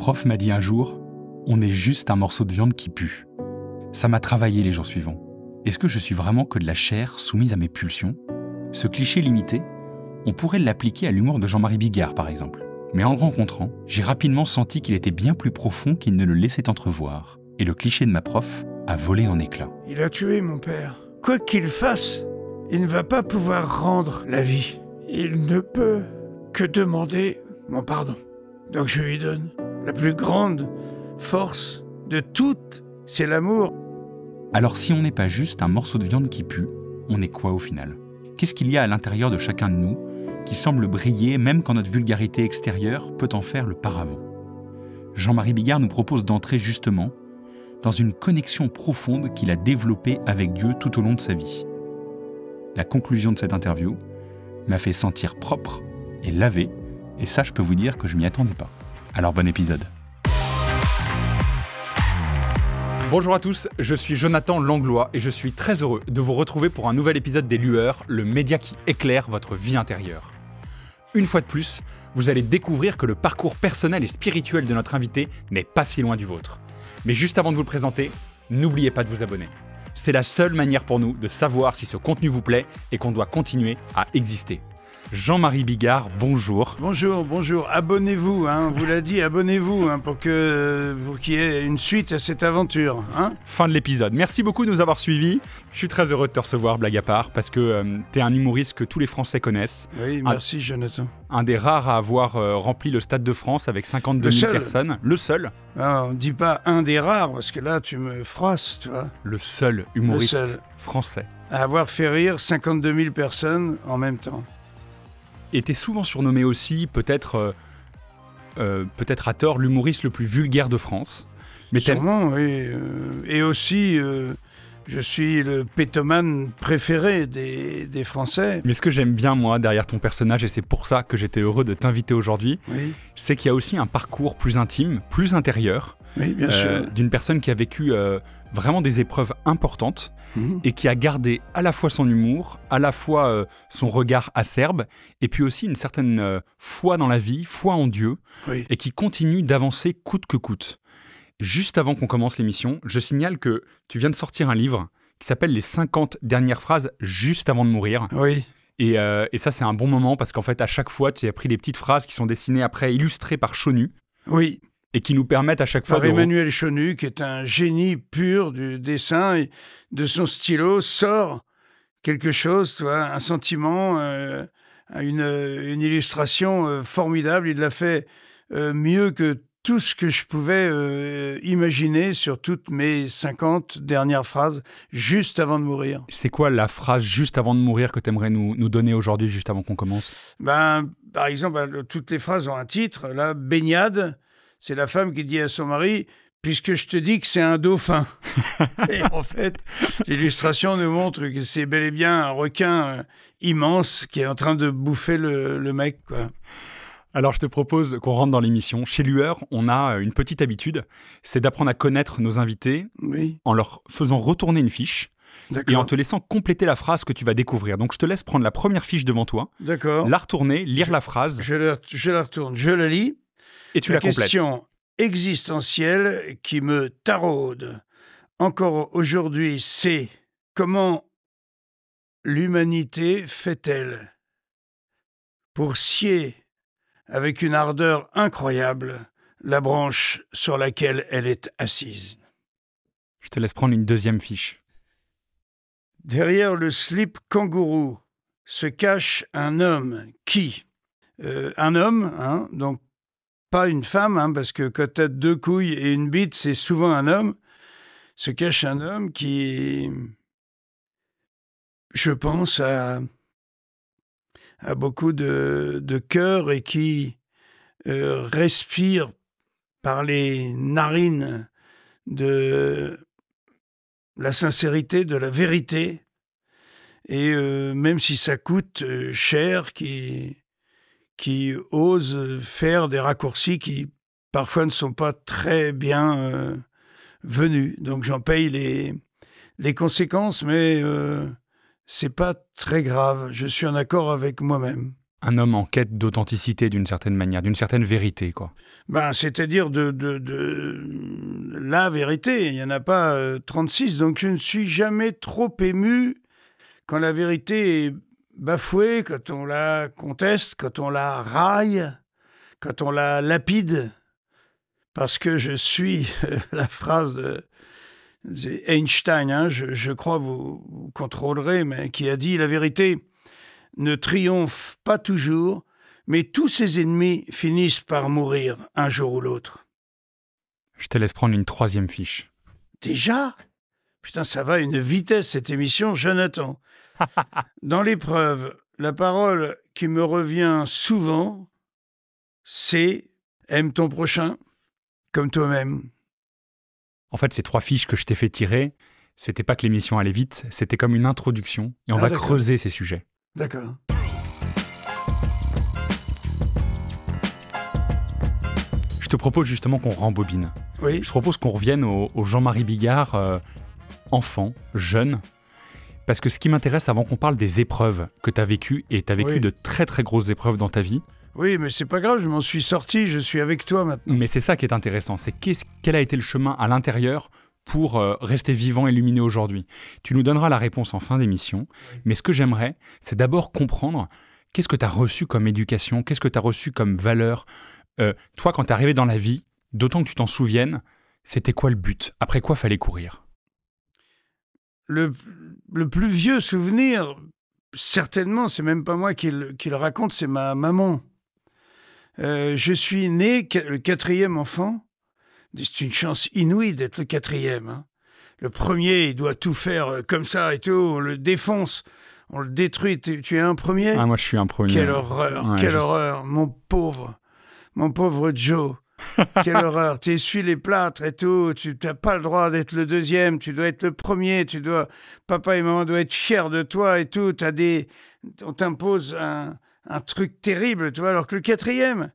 prof m'a dit un jour On est juste un morceau de viande qui pue. Ça m'a travaillé les jours suivants. Est-ce que je suis vraiment que de la chair soumise à mes pulsions Ce cliché limité, on pourrait l'appliquer à l'humour de Jean-Marie Bigard par exemple. Mais en le rencontrant, j'ai rapidement senti qu'il était bien plus profond qu'il ne le laissait entrevoir. Et le cliché de ma prof a volé en éclats. Il a tué mon père. Quoi qu'il fasse, il ne va pas pouvoir rendre la vie. Il ne peut que demander mon pardon. Donc je lui donne. La plus grande force de toutes, c'est l'amour. Alors si on n'est pas juste un morceau de viande qui pue, on est quoi au final Qu'est-ce qu'il y a à l'intérieur de chacun de nous qui semble briller même quand notre vulgarité extérieure peut en faire le paravent Jean-Marie Bigard nous propose d'entrer justement dans une connexion profonde qu'il a développée avec Dieu tout au long de sa vie. La conclusion de cette interview m'a fait sentir propre et lavé, et ça je peux vous dire que je m'y attendais pas. Alors bon épisode. Bonjour à tous, je suis Jonathan Langlois et je suis très heureux de vous retrouver pour un nouvel épisode des Lueurs, le média qui éclaire votre vie intérieure. Une fois de plus, vous allez découvrir que le parcours personnel et spirituel de notre invité n'est pas si loin du vôtre. Mais juste avant de vous le présenter, n'oubliez pas de vous abonner. C'est la seule manière pour nous de savoir si ce contenu vous plaît et qu'on doit continuer à exister. Jean-Marie Bigard, bonjour. Bonjour, bonjour. Abonnez-vous, hein, on vous l'a dit, abonnez-vous hein, pour que qu'il y ait une suite à cette aventure. Hein. fin de l'épisode. Merci beaucoup de nous avoir suivis. Je suis très heureux de te recevoir, blague à part, parce que euh, tu es un humoriste que tous les Français connaissent. Oui, merci Jonathan. Un des rares à avoir euh, rempli le Stade de France avec 52 000 personnes. Le seul. Ah, on ne dit pas un des rares, parce que là, tu me froisses, toi. Le seul humoriste français. À avoir fait rire 52 000 personnes en même temps était souvent surnommé aussi, peut-être euh, euh, peut-être à tort, l'humoriste le plus vulgaire de France. Mais Sûrement, oui. Euh, et aussi je suis le pétomane préféré des, Français. Mais ce que j'aime bien, moi, derrière ton personnage, et c'est pour ça que j'étais heureux de t'inviter aujourd'hui, c'est qu'il y a aussi un parcours plus intime, plus intérieur, euh, d'une personne qui a vécu euh, vraiment des épreuves importantes mhm. et qui a gardé à la fois son humour, à la fois euh, son regard acerbe, et puis aussi une certaine foi dans la vie, foi en Dieu, et qui continue d'avancer coûte que coûte. Juste avant qu'on commence l'émission, je signale que tu viens de sortir un livre qui s'appelle Les 50 dernières phrases juste avant de mourir. Oui. Euh, et, ça, c'est un bon moment parce qu'en fait, à chaque fois, tu as pris des petites phrases qui sont dessinées après, illustrées par Chonu. Oui. Et qui nous permettent à chaque fois. Par de... Emmanuel Chonu, qui est un génie pur du dessin et de son stylo, sort quelque chose, tu un sentiment, euh, une, illustration euh, formidable. Il l'a fait mieux que tout ce que je pouvais euh, imaginer sur toutes mes 50 dernières phrases juste avant de mourir. C'est quoi la phrase juste avant de mourir que tu aimerais nous, nous donner aujourd'hui, juste avant qu'on commence ben, Par exemple, ben, toutes les phrases ont un titre. La baignade, c'est la femme qui dit à son mari puisque je te dis que c'est un dauphin. et en fait, l'illustration nous montre que c'est bel et bien un requin euh, immense qui est en train de bouffer le, mec. Alors je te propose qu'on rentre dans l'émission. Chez Lueur, on a euh, une petite habitude, c'est d'apprendre à connaître nos invités en leur faisant retourner une fiche et en te laissant compléter la phrase que tu vas découvrir. Donc je te laisse prendre la première fiche devant toi, la retourner, lire la phrase. Je la, retourne, je la lis. Et tu la, la question existentielle qui me taraude encore aujourd'hui, c'est comment l'humanité fait-elle pour scier avec une ardeur incroyable la branche sur laquelle elle est assise. Je te laisse prendre une deuxième fiche. Derrière le slip kangourou se cache un homme qui, euh, un homme, hein, donc pas une femme, hein, parce que quand t'as deux couilles et une bite, c'est souvent un homme, se cache un homme qui, je pense à a beaucoup de, de cœur et qui euh, respire par les narines de la sincérité, de la vérité, et euh, même si ça coûte euh, cher, qui, qui osent faire des raccourcis qui parfois ne sont pas très bien venus. Donc j'en paye les, les conséquences, mais c'est pas très grave, je suis en accord avec moi-même. Un homme en quête d'authenticité d'une certaine manière, d'une certaine vérité, quoi. Ben, c'est-à-dire de, de, la vérité, il n'y en a pas 36, euh, donc je ne suis jamais trop ému quand la vérité est bafouée, quand on la conteste, quand on la raille, quand on la lapide, parce que je suis la phrase de Einstein, hein, je, crois vous, vous contrôlerez, mais qui a dit la vérité ne triomphe pas toujours, mais tous ses ennemis finissent par mourir un jour ou l'autre. Je te laisse prendre une troisième fiche. Déjà Putain, ça va à une vitesse cette émission, Jonathan. Dans l'épreuve, la parole qui me revient souvent, c'est aime ton prochain comme toi-même. En fait, ces trois fiches que je t'ai fait tirer, c'était pas que l'émission allait vite, c'était comme une introduction et on ah, va creuser ces sujets. D'accord. Je te propose justement qu'on rembobine. Oui. Je propose qu'on revienne au, Jean-Marie Bigard, euh, enfant, jeune. Parce que ce qui m'intéresse avant qu'on parle des épreuves que tu as vécues, et tu as vécu de très très grosses épreuves dans ta vie, oui, mais c'est pas grave, je m'en suis sorti, je suis avec toi maintenant. Mais c'est ça qui est intéressant, c'est qu'est -ce, quel a été le chemin à l'intérieur pour euh, rester vivant et lumineux aujourd'hui. Tu nous donneras la réponse en fin d'émission, mais ce que j'aimerais, c'est d'abord comprendre qu'est-ce que tu as reçu comme éducation, qu'est-ce que tu as reçu comme valeur. Euh, toi, quand tu es arrivé dans la vie, d'autant que tu t'en souviennes, c'était quoi le but Après quoi fallait courir le, plus vieux souvenir, certainement, c'est même pas moi qui le raconte, c'est ma maman euh, je suis né le quatrième enfant. C'est une chance inouïe d'être le quatrième. Hein. Le premier, il doit tout faire euh, comme ça et tout. On le défonce, on le détruit. Tu, es un premier Ah, moi, je suis un premier. Quelle horreur, quelle horreur. Mon pauvre, mon pauvre Joe. Quelle horreur. Tu essuies les plâtres et tout. Tu n'as pas le droit d'être le deuxième. Tu dois être le premier. Tu dois, papa et maman doivent être fiers de toi et tout. As des, on t'impose un, un truc terrible, tu vois, alors que le quatrième,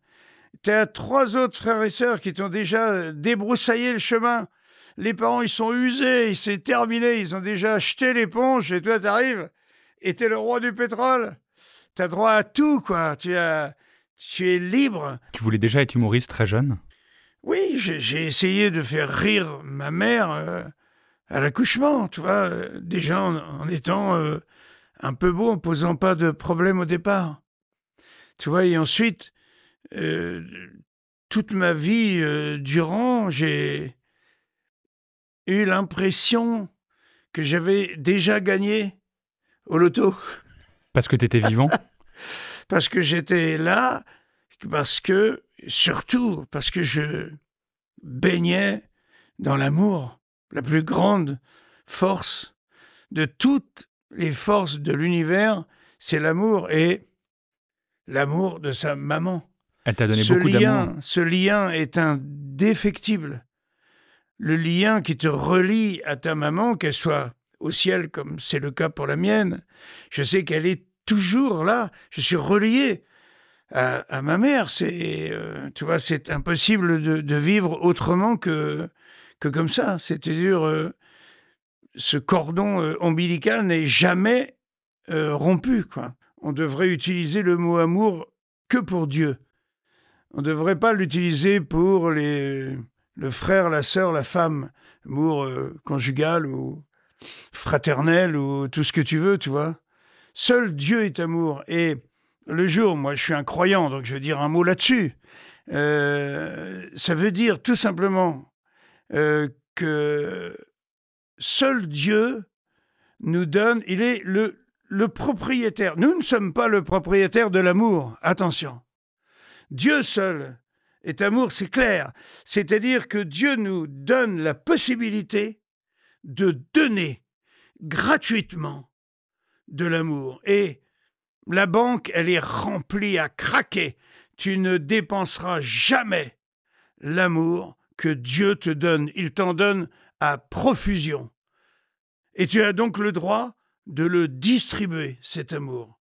tu as trois autres frères et sœurs qui t'ont déjà euh, débroussaillé le chemin. Les parents, ils sont usés, c'est terminé, ils ont déjà acheté l'éponge et toi, t'arrives et t'es le roi du pétrole. T'as droit à tout, quoi. Tu, as, tu es libre. Tu voulais déjà être humoriste très jeune Oui, j'ai essayé de faire rire ma mère euh, à l'accouchement, tu vois, euh, déjà en, étant un peu beau, en posant pas de problème au départ. Tu vois, et ensuite, euh, toute ma vie euh, durant, j'ai eu l'impression que j'avais déjà gagné au loto. Parce que tu étais vivant Parce que j'étais là, parce que, surtout, parce que je baignais dans l'amour, la plus grande force de toutes les forces de l'univers, c'est l'amour. Et l'amour de sa maman. Elle t'a donné beaucoup d'amour. Ce lien est indéfectible. Le lien qui te relie à ta maman, qu'elle soit au ciel comme c'est le cas pour la mienne, je sais qu'elle est toujours là. Je suis relié à, ma mère. C'est, euh, tu vois, c'est impossible de, vivre autrement que que comme ça. C'est-à-dire, euh, ce cordon euh, ombilical n'est jamais rompu, quoi on devrait utiliser le mot amour que pour Dieu. On ne devrait pas l'utiliser pour les, le frère, la sœur, la femme, amour euh, conjugal ou fraternel ou tout ce que tu veux, tu vois. Seul Dieu est amour. Et le jour, moi je suis un croyant, donc je vais dire un mot là-dessus. Euh, ça veut dire tout simplement euh, que seul Dieu nous donne, il est le, le propriétaire, nous ne sommes pas le propriétaire de l'amour, attention. Dieu seul est amour, c'est clair. C'est-à-dire que Dieu nous donne la possibilité de donner gratuitement de l'amour. Et la banque, elle est remplie à craquer. Tu ne dépenseras jamais l'amour que Dieu te donne. Il t'en donne à profusion. Et tu as donc le droit de le distribuer, cet amour.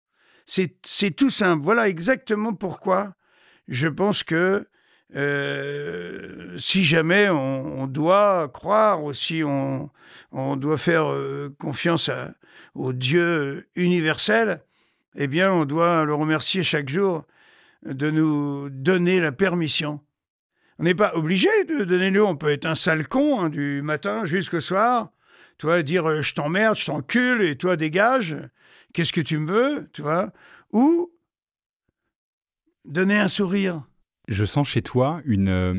C'est tout simple. Voilà exactement pourquoi je pense que euh, si jamais on, doit croire ou si on, doit faire euh, confiance au Dieu universel, eh bien, on doit le remercier chaque jour de nous donner la permission. On n'est pas obligé de donner lieu. on peut être un sale con hein, du matin jusqu'au soir, dire euh, je t'emmerde, je t'encule et toi dégage, qu'est-ce que tu me veux, tu vois, ou donner un sourire. Je sens chez toi une, euh,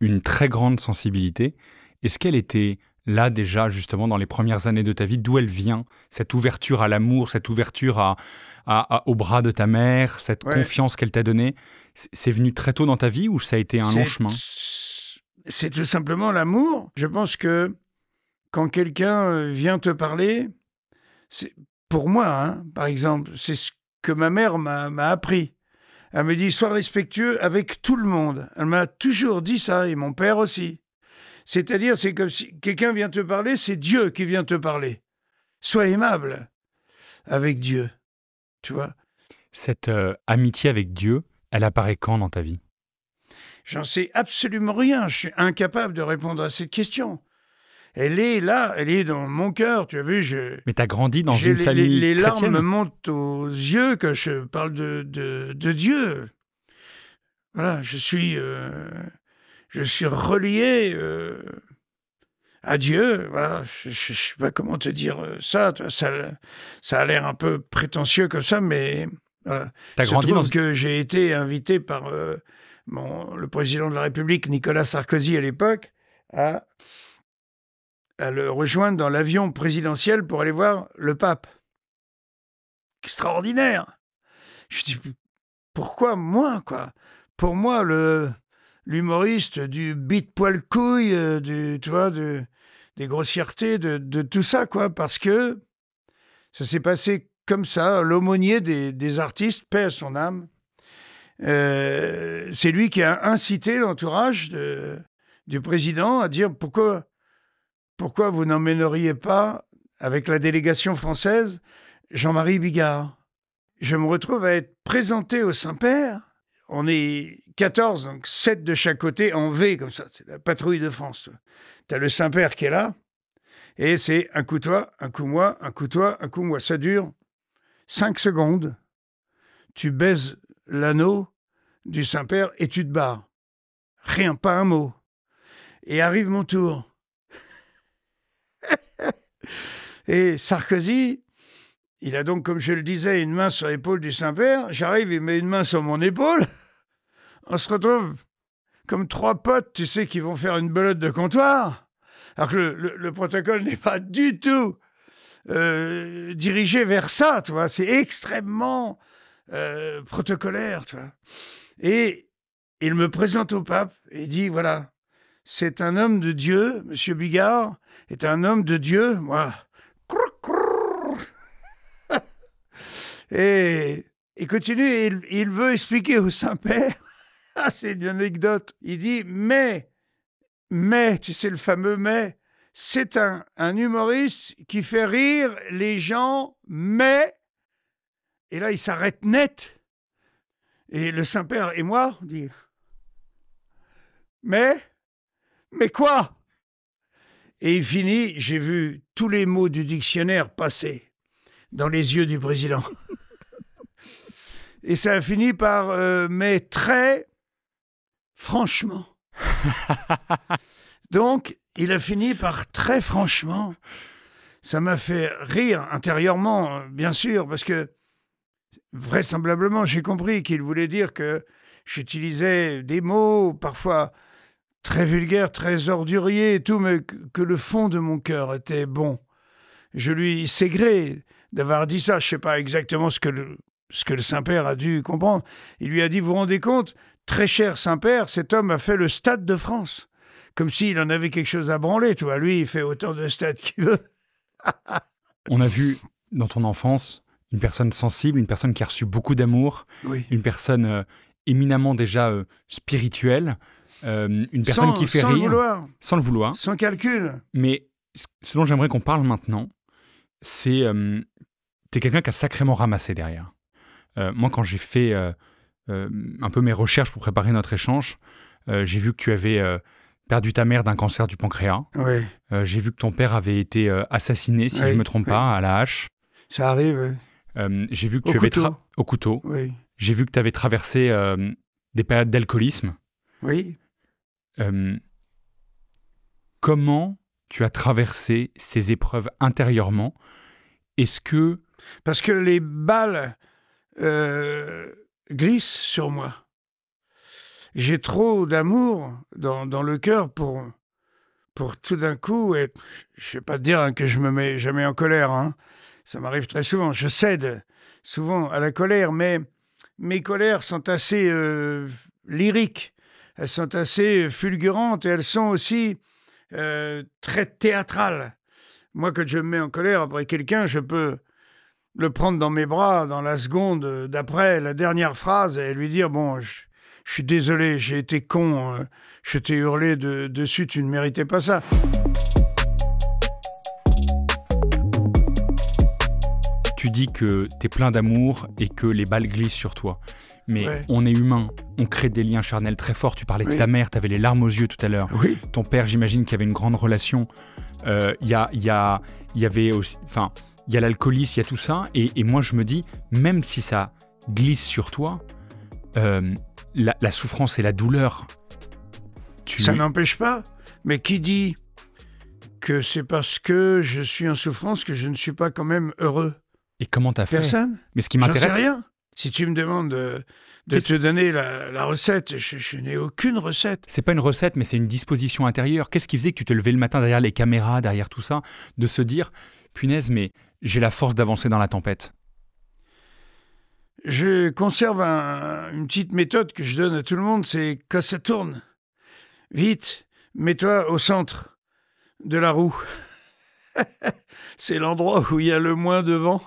une très grande sensibilité. Est-ce qu'elle était là déjà, justement, dans les premières années de ta vie, d'où elle vient, cette ouverture à l'amour, cette ouverture à, à, au bras de ta mère, cette confiance qu'elle t'a donnée C'est venu très tôt dans ta vie ou ça a été un long chemin C'est tout simplement l'amour. Je pense que quand quelqu'un euh, vient te parler, c'est pour moi, hein, par exemple, c'est ce que ma mère m'a appris. Elle me dit sois respectueux avec tout le monde. Elle m'a toujours dit ça et mon père aussi. C'est-à-dire, c'est comme si quelqu'un vient te parler, c'est Dieu qui vient te parler. Sois aimable avec Dieu. Tu vois Cette euh, amitié avec Dieu, elle apparaît quand dans ta vie J'en sais absolument rien. Je suis incapable de répondre à cette question elle est là, elle est dans mon cœur. Tu as vu, je. Mais as grandi dans une famille. Les, les larmes me montent aux yeux quand je parle de, Dieu. Voilà, je suis, euh, je suis relié euh, à Dieu. Voilà, je ne sais pas comment te dire euh, ça. Ça, ça a l'air un peu prétentieux comme ça, mais tu as grandi trouve que j'ai été invité par le président de la République, Nicolas Sarkozy, à l'époque, à à le rejoindre dans l'avion présidentiel pour aller voir le pape. Extraordinaire. Je dis pourquoi moi quoi Pour moi le l'humoriste du bit poil couille euh, du tu vois de, des grossièretés de, de, tout ça quoi parce que ça s'est passé comme ça l'aumônier des, artistes paie à son âme. Euh, c'est lui qui a incité l'entourage du président à dire pourquoi pourquoi vous n'emmèneriez pas, avec la délégation française, Jean-Marie Bigard Je me retrouve à être présenté au Saint-Père. On est 14, donc 7 de chaque côté, en V, comme ça. C'est la patrouille de France. Tu as le Saint-Père qui est là. Et c'est un coup toi, un coup moi, un coup toi, un coup moi. Ça dure 5 secondes. Tu baises l'anneau du Saint-Père et tu te barres. Rien, pas un mot. Et arrive mon tour. Et Sarkozy, il a donc, comme je le disais, une main sur l'épaule du Saint-Père. J'arrive, il met une main sur mon épaule. On se retrouve comme trois potes, tu sais, qui vont faire une belote de comptoir. Alors que le, protocole n'est pas du tout euh, dirigé vers ça, tu vois. C'est extrêmement euh, protocolaire, tu vois. Et il me présente au pape et dit, voilà, c'est un homme de Dieu, Monsieur Bigard, est un homme de Dieu, moi. Et il continue, il, veut expliquer au Saint-Père. Ah, c'est une anecdote. Il dit Mais, mais, tu sais le fameux mais, c'est un, un humoriste qui fait rire les gens, mais. Et là, il s'arrête net. Et le Saint-Père et moi, on dit Mais, mais quoi et il finit, j'ai vu tous les mots du dictionnaire passer dans les yeux du président. Et ça a fini par euh, mais très franchement. Donc, il a fini par très franchement. Ça m'a fait rire intérieurement, bien sûr, parce que vraisemblablement, j'ai compris qu'il voulait dire que j'utilisais des mots parfois très vulgaire, très ordurier et tout, mais que le fond de mon cœur était bon. Je lui sais gré d'avoir dit ça. Je ne sais pas exactement ce que le, ce que le Saint-Père a dû comprendre. Il lui a dit, vous vous rendez compte, très cher Saint-Père, cet homme a fait le Stade de France. Comme s'il en avait quelque chose à branler, tu vois. Lui, il fait autant de stades qu'il veut. On a vu dans ton enfance une personne sensible, une personne qui a reçu beaucoup d'amour, une personne euh, éminemment déjà euh, spirituelle. Euh, une personne qui fait sans rire. Le vouloir, sans le vouloir. Sans calcul. Mais ce dont j'aimerais qu'on parle maintenant, c'est. tu euh, T'es quelqu'un qui a sacrément ramassé derrière. Euh, moi, quand j'ai fait un peu mes recherches pour préparer notre échange, j'ai vu que tu avais perdu ta mère d'un cancer du pancréas. Oui. j'ai vu que ton père avait été assassiné, si je ne me trompe pas, à la hache. Ça arrive. j'ai vu que tu couteau. avais. Au couteau. Oui. J'ai vu que tu avais traversé des périodes d'alcoolisme. Oui. Euh, comment tu as traversé ces épreuves intérieurement Est-ce que... Parce que les balles euh, glissent sur moi. J'ai trop d'amour dans, le cœur pour, pour tout d'un coup, et je ne vais pas te dire que je me mets jamais en colère, hein. ça m'arrive très souvent, je cède souvent à la colère, mais mes colères sont assez euh, lyriques elles sont assez fulgurantes et elles sont aussi euh, très théâtrales. Moi, quand je me mets en colère après quelqu'un, je peux le prendre dans mes bras dans la seconde d'après la dernière phrase et lui dire bon je, suis désolé j'ai été con euh, je t'ai hurlé dessus tu ne méritais pas ça tu dis que tu es plein d'amour et que les balles glissent sur toi mais on est humain, on crée des liens charnels très forts. Tu parlais de ta mère, tu avais les larmes aux yeux tout à l'heure. Oui. Ton père, j'imagine qu'il y avait une grande relation. Euh, il y, a, y, y avait aussi. Enfin, il y a l'alcoolisme, il y a tout ça. Et, moi, je me dis, même si ça glisse sur toi, euh, la, souffrance et la douleur. Ça n'empêche pas. Mais qui dit que c'est parce que je suis en souffrance que je ne suis pas quand même heureux et comment t'as fait Personne. Mais ce qui m'intéresse, rien. Si tu me demandes de, te donner la, recette, je, n'ai aucune recette. C'est pas une recette, mais c'est une disposition intérieure. Qu'est-ce qui faisait que tu te levais le matin derrière les caméras, derrière tout ça, de se dire, punaise, mais j'ai la force d'avancer dans la tempête Je conserve une petite méthode que je donne à tout le monde, c'est quand ça tourne, vite, mets-toi au centre de la roue. c'est l'endroit où il y a le moins de vent.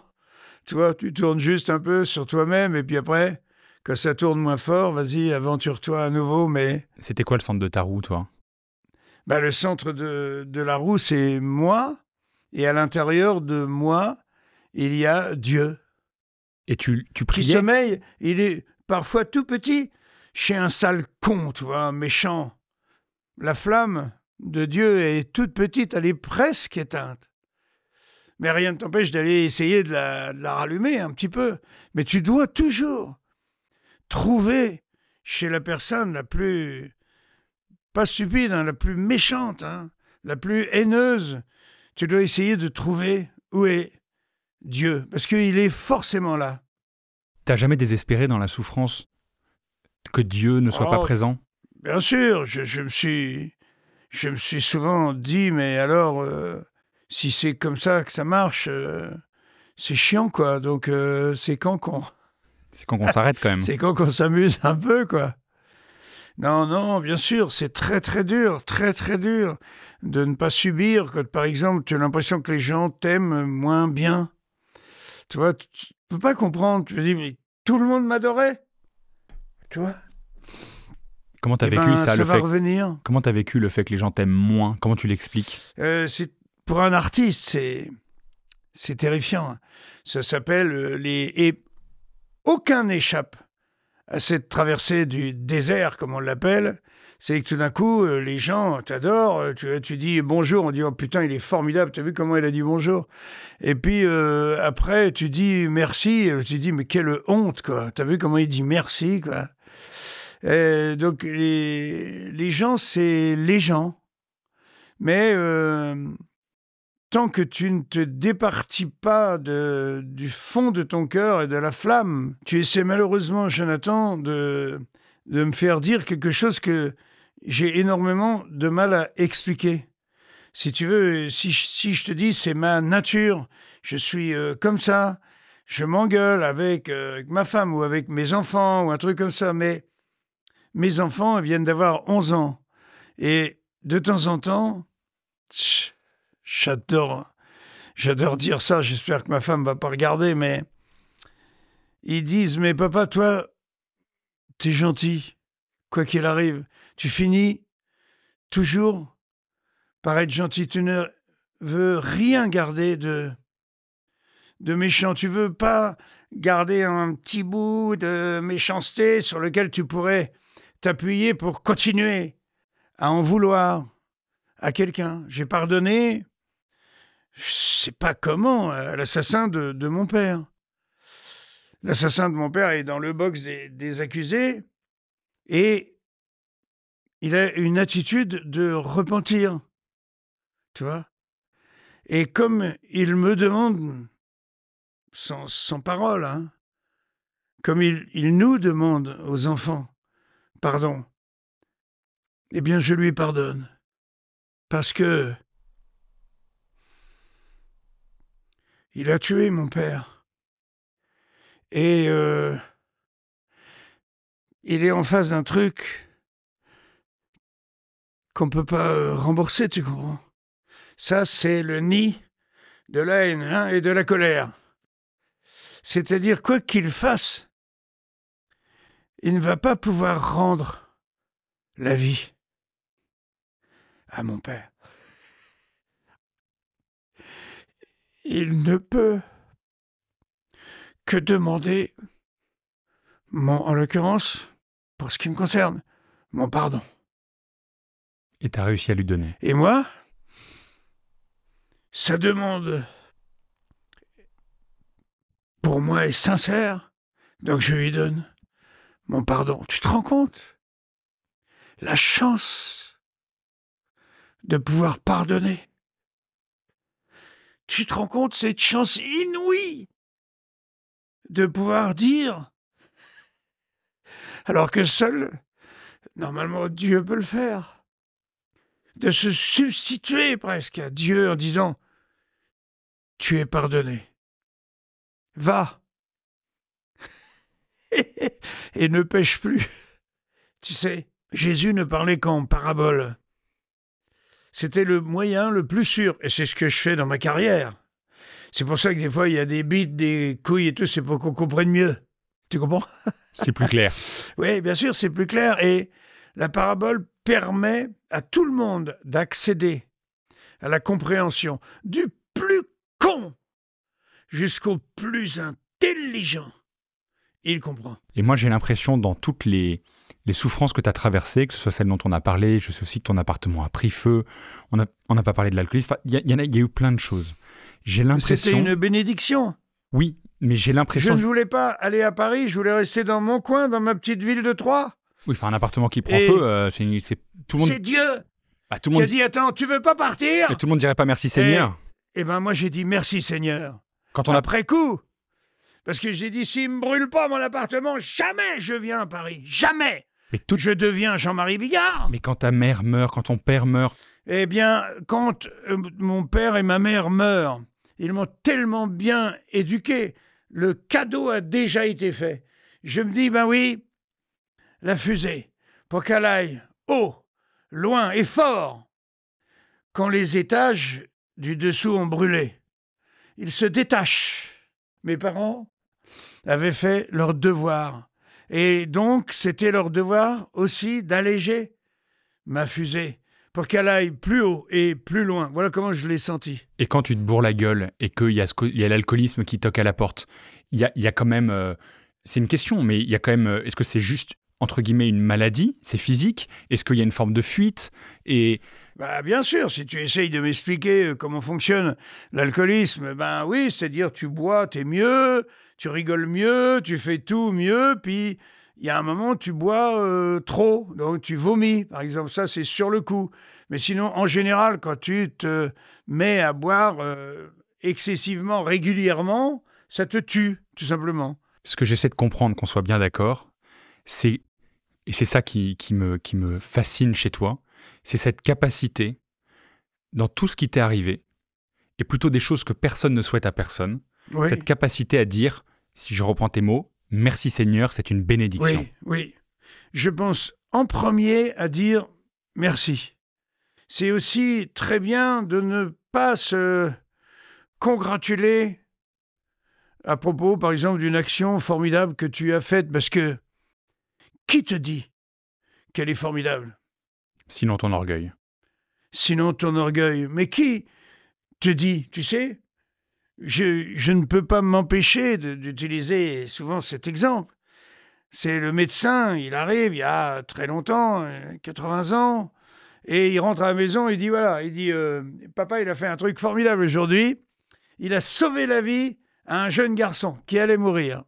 Tu tu tournes juste un peu sur toi-même et puis après, quand ça tourne moins fort, vas-y, aventure-toi à nouveau, mais... C'était quoi le centre de ta roue, toi bah, Le centre de, de la roue, c'est moi, et à l'intérieur de moi, il y a Dieu. Et tu, tu Le sommeil, il est parfois tout petit, chez un sale con, tu vois, méchant. La flamme de Dieu est toute petite, elle est presque éteinte mais rien ne t'empêche d'aller essayer de la, rallumer un petit peu. Mais tu dois toujours trouver chez la personne la plus, pas stupide, hein, la plus méchante, hein, la plus haineuse, tu dois essayer de trouver où est Dieu, parce qu'il est forcément là. T'as jamais désespéré dans la souffrance que Dieu ne soit pas oh, présent Bien sûr, je, me suis, je me suis souvent dit, mais alors, euh, si c'est comme ça que ça marche, euh, c'est chiant, quoi. Donc, euh, c'est quand qu'on. C'est quand qu'on s'arrête, quand même. c'est quand qu'on s'amuse un peu, quoi. Non, non, bien sûr, c'est très, très dur, très, très dur de ne pas subir quand, par exemple, tu as l'impression que les gens t'aiment moins bien. Tu vois, tu peux pas comprendre. Tu te dis, mais tout le monde m'adorait. Tu vois Comment tu as eh vécu ben, ça, ça le fait... revenir. Comment tu as vécu le fait que les gens t'aiment moins Comment tu l'expliques euh, C'est pour un artiste, c'est c'est terrifiant. Hein. Ça s'appelle euh, les et aucun n'échappe à cette traversée du désert, comme on l'appelle. C'est que tout d'un coup, euh, les gens t'adorent. Euh, tu, tu, dis bonjour, on dit oh putain, il est formidable. T'as vu comment il a dit bonjour Et puis après, tu dis merci. Tu dis mais quelle honte quoi. T'as vu comment il dit merci quoi. donc les, les gens, c'est les gens. Mais tant que tu ne te départis pas de, du fond de ton cœur et de la flamme. Tu essaies malheureusement, Jonathan, de, de me faire dire quelque chose que j'ai énormément de mal à expliquer. Si tu veux, si, si je te dis c'est ma nature, je suis euh, comme ça, je m'engueule euh, avec, ma femme ou avec mes enfants ou un truc comme ça, mais mes enfants viennent d'avoir 11 ans. Et de temps en temps, J'adore, j'adore dire ça. J'espère que ma femme va pas regarder, mais ils disent mais papa, toi, t'es gentil, quoi qu'il arrive. Tu finis toujours par être gentil. Tu ne veux rien garder de de méchant. Tu veux pas garder un petit bout de méchanceté sur lequel tu pourrais t'appuyer pour continuer à en vouloir à quelqu'un. J'ai pardonné je sais pas comment, euh, à l'assassin de, mon père. L'assassin de mon père est dans le box des, accusés et il a une attitude de repentir. Tu vois Et comme il me demande, sans, parole, hein, comme il, nous demande aux enfants, pardon, eh bien je lui pardonne. Parce que Il a tué mon père. Et euh, il est en face d'un truc qu'on ne peut pas euh, rembourser, tu comprends Ça, c'est le nid de la haine hein, et de la colère. C'est-à-dire, quoi qu'il fasse, il ne va pas pouvoir rendre la vie à mon père. il ne peut que demander, mon, en l'occurrence, pour ce qui me concerne, mon pardon. Et tu as réussi à lui donner. Et moi, sa demande, pour moi, est sincère, donc je lui donne mon pardon. Tu te rends compte La chance de pouvoir pardonner tu te rends compte cette chance inouïe de pouvoir dire, alors que seul, normalement, Dieu peut le faire, de se substituer presque à Dieu en disant, tu es pardonné. Va et ne pêche plus. Tu sais, Jésus ne parlait qu'en parabole. C'était le moyen le plus sûr. Et c'est ce que je fais dans ma carrière. C'est pour ça que des fois, il y a des bites, des couilles et tout, c'est pour qu'on comprenne mieux. Tu comprends C'est plus clair. oui, bien sûr, c'est plus clair. Et la parabole permet à tout le monde d'accéder à la compréhension du plus con jusqu'au plus intelligent. Il comprend. Et moi, j'ai l'impression dans toutes les les souffrances que tu as traversées, que ce soit celles dont on a parlé, je sais aussi que ton appartement a pris feu, on n'a pas parlé de l'alcoolisme, il y, a, y eu plein de choses. J'ai l'impression... C'était une bénédiction Oui, mais j'ai l'impression... Je ne voulais pas aller à Paris, je voulais rester dans mon coin, dans ma petite ville de Troyes. Oui, enfin un appartement qui prend feu, euh, c'est tout le monde... C'est Dieu bah, tout le monde... qui a dit, attends, tu veux pas partir Et tout le monde dirait pas merci Seigneur. Eh, eh ben moi j'ai dit merci Seigneur. Quand on Après pris coup parce que j'ai dit, s'il ne me brûle pas mon appartement, jamais je viens à Paris. Jamais tout... Je deviens Jean-Marie Bigard. Mais quand ta mère meurt, quand ton père meurt. Eh bien, quand euh, mon père et ma mère meurent, ils m'ont tellement bien éduqué. Le cadeau a déjà été fait. Je me dis, ben oui, la fusée, pour qu'elle aille haut, loin et fort, quand les étages du dessous ont brûlé, ils se détachent. Mes parents avaient fait leur devoir. Et donc, c'était leur devoir aussi d'alléger ma fusée pour qu'elle aille plus haut et plus loin. Voilà comment je l'ai senti. Et quand tu te bourres la gueule et qu'il y a, l'alcoolisme qui toque à la porte, il y a, quand même... Euh, c'est une question, mais il y a quand même... Euh, est-ce que c'est juste, entre guillemets, une maladie C'est physique Est-ce qu'il y a une forme de fuite Et... Bah, bien sûr, si tu essayes de m'expliquer euh, comment fonctionne l'alcoolisme, ben oui, c'est-à-dire tu bois, t'es mieux, tu rigoles mieux, tu fais tout mieux, puis il y a un moment, tu bois euh, trop, donc tu vomis, par exemple, ça c'est sur le coup. Mais sinon, en général, quand tu te mets à boire euh, excessivement, régulièrement, ça te tue, tout simplement. Ce que j'essaie de comprendre, qu'on soit bien d'accord, c'est, et c'est ça qui, me, qui me fascine chez toi, c'est cette capacité, dans tout ce qui t'est arrivé, et plutôt des choses que personne ne souhaite à personne, cette capacité à dire si je reprends tes mots, merci Seigneur, c'est une bénédiction. Oui, oui. Je pense en premier à dire merci. C'est aussi très bien de ne pas se congratuler à propos, par exemple, d'une action formidable que tu as faite, parce que qui te dit qu'elle est formidable Sinon ton orgueil. Sinon ton orgueil. Mais qui te dit, tu sais, je, ne peux pas m'empêcher d'utiliser souvent cet exemple. C'est le médecin, il arrive il y a très longtemps, 80 euh, ans, et il rentre à la maison, il dit voilà, il dit euh, papa, il a fait un truc formidable aujourd'hui. Il a sauvé la vie à un jeune garçon qui allait mourir.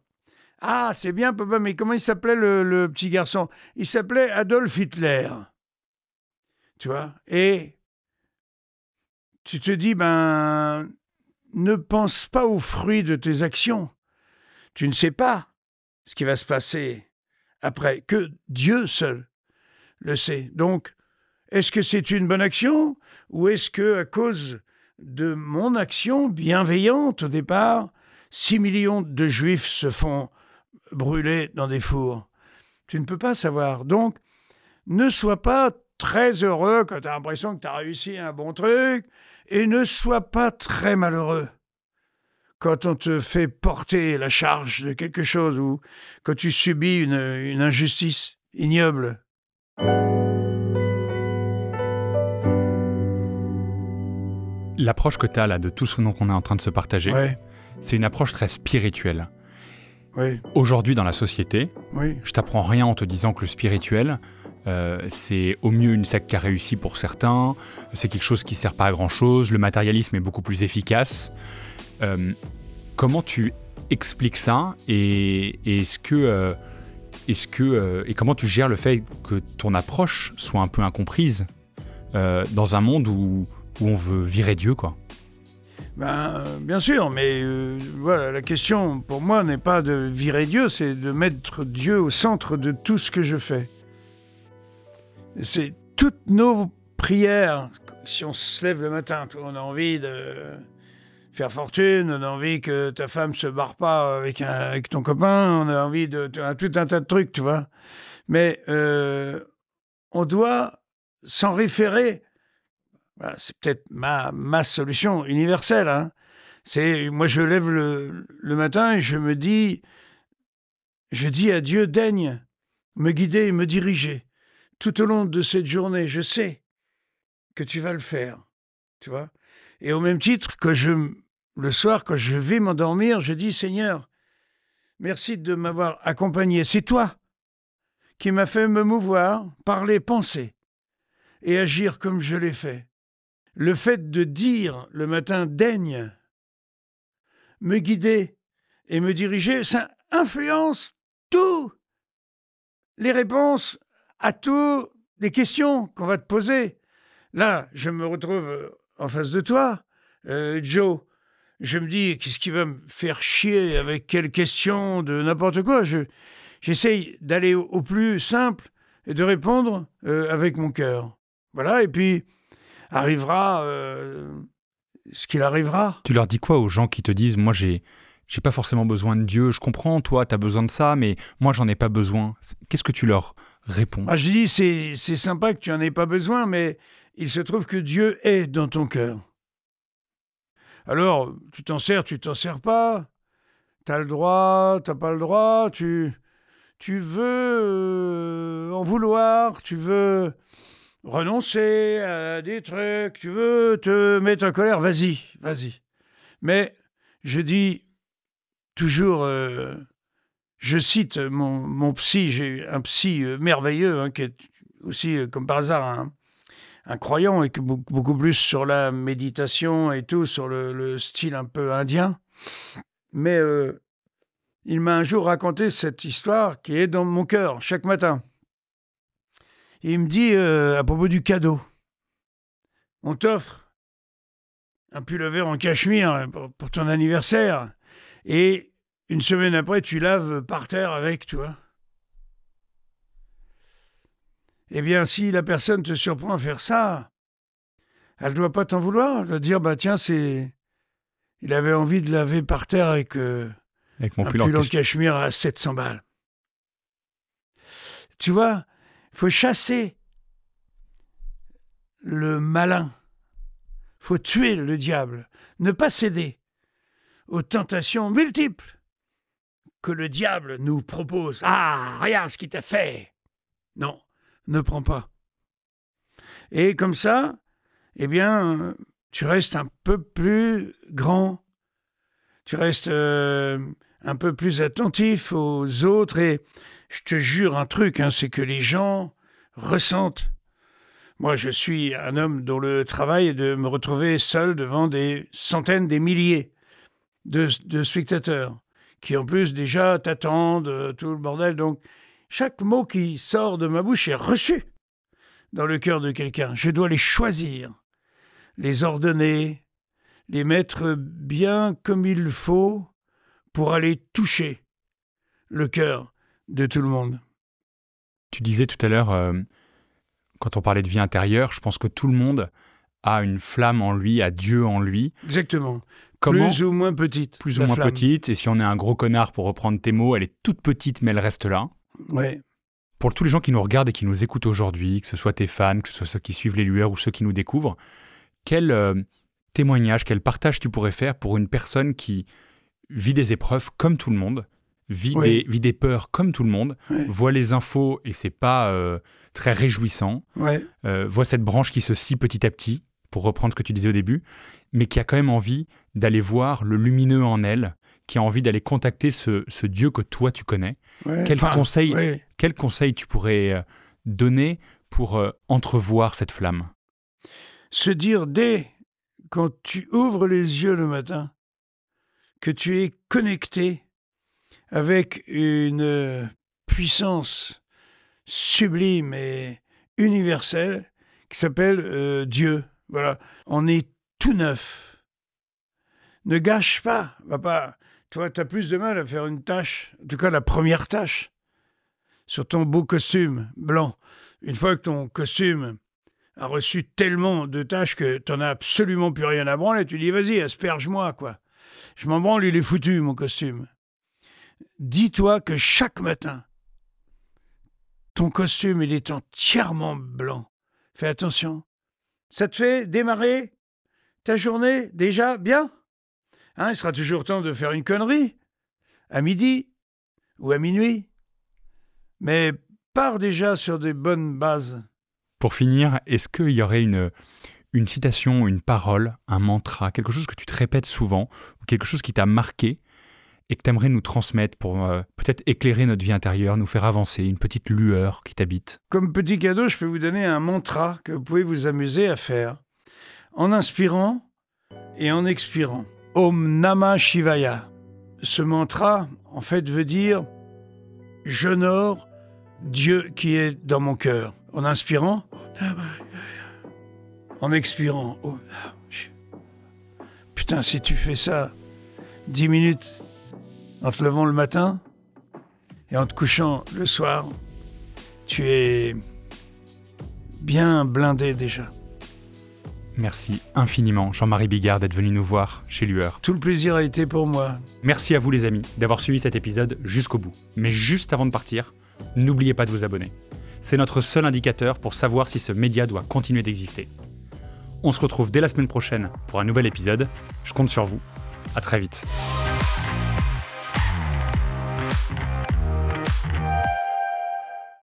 Ah, c'est bien, papa, mais comment il s'appelait le, le, petit garçon Il s'appelait Adolf Hitler. Tu vois Et tu te dis, ben, ne pense pas aux fruits de tes actions. Tu ne sais pas ce qui va se passer après, que Dieu seul le sait. Donc, est-ce que c'est une bonne action ou est-ce que, à cause de mon action bienveillante au départ, 6 millions de juifs se font brûler dans des fours Tu ne peux pas savoir. Donc, ne sois pas très heureux quand tu as l'impression que tu as réussi un bon truc, et ne sois pas très malheureux. Quand on te fait porter la charge de quelque chose ou quand tu subis une, injustice ignoble. L'approche que tu as là de tout ce nom qu'on est en train de se partager, c'est une approche très spirituelle. Aujourd'hui, dans la société, je t'apprends rien en te disant que le spirituel, euh, c'est au mieux une secte qui a réussi pour certains, c'est quelque chose qui sert pas à grand-chose, le matérialisme est beaucoup plus efficace. Euh, comment tu expliques ça et, est-ce que... Euh, que et comment tu gères le fait que ton approche soit un peu incomprise dans un monde où, on veut virer Dieu quoi ben, bien sûr, mais voilà, la question pour moi n'est pas de virer Dieu, c'est de mettre Dieu au centre de tout ce que je fais. C'est toutes nos prières. Si on se lève le matin, on a envie de faire fortune, on a envie que ta femme se barre pas avec, avec ton copain, on a envie de tout un tas de trucs, tu vois. Mais euh, on doit s'en référer. Bah, c'est peut-être ma, solution universelle. Hein. C'est moi je lève le, le, matin et je me dis, je dis à Dieu daigne me guider et me diriger tout au long de cette journée, je sais que tu vas le faire, tu vois. Et au même titre que je, le soir, quand je vais m'endormir, je dis, Seigneur, merci de m'avoir accompagné. C'est toi qui m'as fait me mouvoir, parler, penser et agir comme je l'ai fait. Le fait de dire le matin daigne me guider et me diriger, ça influence tout les réponses à tous les questions qu'on va te poser. Là, je me retrouve euh, en face de toi, euh, Joe. Je me dis, qu'est-ce qui va me faire chier avec quelles questions de n'importe quoi J'essaye d'aller au, plus simple et de répondre euh, avec mon cœur. Voilà, et puis arrivera ce qu'il arrivera. Tu leur dis quoi aux gens qui te disent, moi j'ai j'ai pas forcément besoin de Dieu, je comprends, toi, tu as besoin de ça, mais moi, j'en ai pas besoin. Qu'est-ce que tu leur répond. Ah, je dis, c'est sympa que tu n'en aies pas besoin, mais il se trouve que Dieu est dans ton cœur. Alors, tu t'en sers, tu t'en sers pas. Tu as le droit, t'as pas le droit, tu, tu veux euh, en vouloir, tu veux renoncer à des trucs, tu veux te mettre en colère, vas-y, vas-y. Mais je dis toujours, euh, je cite euh, mon, psy, j'ai un psy euh, merveilleux, hein, qui est aussi, euh, comme par hasard, un, croyant et beaucoup plus sur la méditation et tout, sur le, style un peu indien. Mais il m'a un jour raconté cette histoire qui est dans mon cœur chaque matin. il me dit à propos du cadeau on t'offre un pull en cachemire pour ton anniversaire et une semaine après, tu laves par terre avec, toi. Eh bien, si la personne te surprend à faire ça, elle ne doit pas t'en vouloir. Elle doit dire, bah tiens, c'est... Il avait envie de laver par terre avec, euh, avec mon un pull en cachemire. à 700 balles. Tu vois, il faut chasser le malin. faut tuer le diable. Ne pas céder aux tentations multiples que le diable nous propose. Ah, regarde ce qu'il t'a fait. Non, ne prends pas. Et comme ça, eh bien, tu restes un peu plus grand, tu restes euh, un peu plus attentif aux autres. Et je te jure un truc, hein, c'est que les gens ressentent. Moi, je suis un homme dont le travail est de me retrouver seul devant des centaines, des milliers de spectateurs qui en plus déjà t'attendent, euh, tout le bordel. Donc chaque mot qui sort de ma bouche est reçu dans le cœur de quelqu'un. Je dois les choisir, les ordonner, les mettre bien comme il faut pour aller toucher le cœur de tout le monde. Tu disais tout à l'heure, euh, quand on parlait de vie intérieure, je pense que tout le monde a une flamme en lui, a Dieu en lui. Exactement plus ou moins petite. Plus ou moins petite. Et si on est un gros connard, pour reprendre tes mots, elle est toute petite, mais elle reste là. Ouais. Pour tous les gens qui nous regardent et qui nous écoutent aujourd'hui, que ce soit tes fans, que ce soit ceux qui suivent les lueurs ou ceux qui nous découvrent, quel euh, témoignage, quel partage tu pourrais faire pour une personne qui vit des épreuves comme tout le monde, vit, des, peurs comme tout le monde, voit les infos et c'est pas euh, très réjouissant, euh, voit cette branche qui se scie petit à petit, pour reprendre ce que tu disais au début, mais qui a quand même envie d'aller voir le lumineux en elle qui a envie d'aller contacter ce, Dieu que toi tu connais. quel, conseil, tu pourrais euh, donner pour euh, entrevoir cette flamme Se dire dès quand tu ouvres les yeux le matin que tu es connecté avec une euh, puissance sublime et universelle qui s'appelle Dieu. Voilà, on est tout neuf ne gâche pas, papa. Toi, tu as plus de mal à faire une tâche, en tout cas la première tâche, sur ton beau costume blanc. Une fois que ton costume a reçu tellement de tâches que t'en as absolument plus rien à branler, tu dis vas-y, asperge-moi, quoi. Je m'en branle, il est foutu, mon costume. Dis-toi que chaque matin, ton costume, il est entièrement blanc. Fais attention. Ça te fait démarrer ta journée déjà bien Hein, il sera toujours temps de faire une connerie, à midi ou à minuit. Mais pars déjà sur des bonnes bases. Pour finir, est-ce qu'il y aurait une, une citation, une parole, un mantra, quelque chose que tu te répètes souvent, ou quelque chose qui t'a marqué et que tu aimerais nous transmettre pour euh, peut-être éclairer notre vie intérieure, nous faire avancer, une petite lueur qui t'habite Comme petit cadeau, je peux vous donner un mantra que vous pouvez vous amuser à faire en inspirant et en expirant. Om Namah Shivaya. Ce mantra, en fait, veut dire J'honore Dieu qui est dans mon cœur. En inspirant, en expirant. Putain, si tu fais ça dix minutes en te levant le matin et en te couchant le soir, tu es bien blindé déjà. Merci infiniment, Jean-Marie Bigard, d'être venu nous voir chez Lueur. Tout le plaisir a été pour moi. Merci à vous, les amis, d'avoir suivi cet épisode jusqu'au bout. Mais juste avant de partir, n'oubliez pas de vous abonner. C'est notre seul indicateur pour savoir si ce média doit continuer d'exister. On se retrouve dès la semaine prochaine pour un nouvel épisode. Je compte sur vous. À très vite.